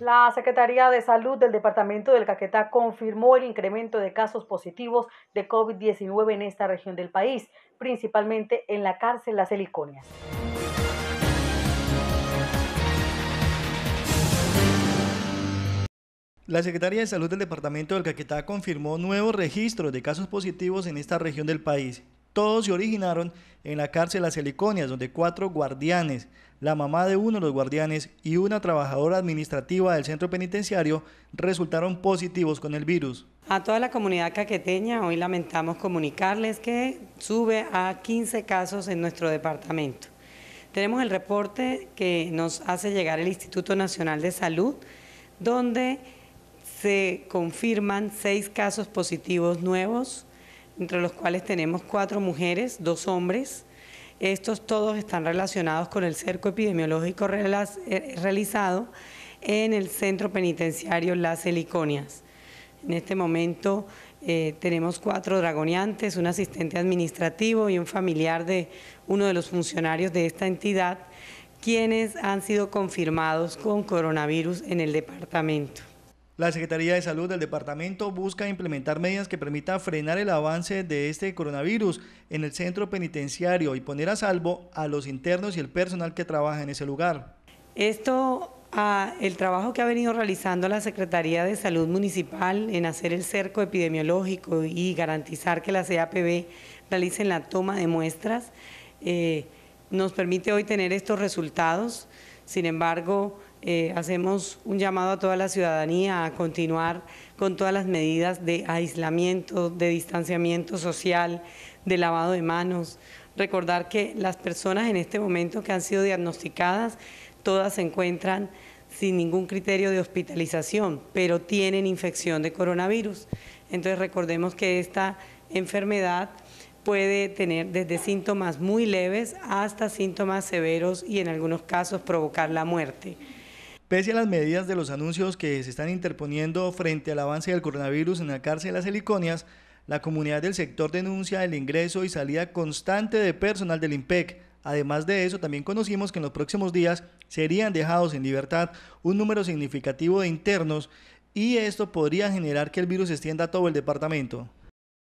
La Secretaría de Salud del Departamento del Caquetá confirmó el incremento de casos positivos de COVID-19 en esta región del país, principalmente en la cárcel Las Heliconias. La Secretaría de Salud del Departamento del Caquetá confirmó nuevos registros de casos positivos en esta región del país, todos se originaron en la cárcel Las Heliconias, donde cuatro guardianes, la mamá de uno de los guardianes y una trabajadora administrativa del centro penitenciario resultaron positivos con el virus. A toda la comunidad caqueteña, hoy lamentamos comunicarles que sube a 15 casos en nuestro departamento. Tenemos el reporte que nos hace llegar el Instituto Nacional de Salud, donde se confirman seis casos positivos nuevos, entre los cuales tenemos cuatro mujeres, dos hombres. Estos todos están relacionados con el cerco epidemiológico eh, realizado en el centro penitenciario Las Heliconias. En este momento eh, tenemos cuatro dragoneantes, un asistente administrativo y un familiar de uno de los funcionarios de esta entidad, quienes han sido confirmados con coronavirus en el departamento. La Secretaría de Salud del departamento busca implementar medidas que permitan frenar el avance de este coronavirus en el centro penitenciario y poner a salvo a los internos y el personal que trabaja en ese lugar. Esto, ah, el trabajo que ha venido realizando la Secretaría de Salud Municipal en hacer el cerco epidemiológico y garantizar que la CAPB realicen la toma de muestras, eh, nos permite hoy tener estos resultados. Sin embargo, eh, hacemos un llamado a toda la ciudadanía a continuar con todas las medidas de aislamiento, de distanciamiento social, de lavado de manos. Recordar que las personas en este momento que han sido diagnosticadas, todas se encuentran sin ningún criterio de hospitalización, pero tienen infección de coronavirus. Entonces recordemos que esta enfermedad puede tener desde síntomas muy leves hasta síntomas severos y en algunos casos provocar la muerte. Pese a las medidas de los anuncios que se están interponiendo frente al avance del coronavirus en la cárcel de las heliconias, la comunidad del sector denuncia el ingreso y salida constante de personal del IMPEC. Además de eso, también conocimos que en los próximos días serían dejados en libertad un número significativo de internos y esto podría generar que el virus se extienda a todo el departamento.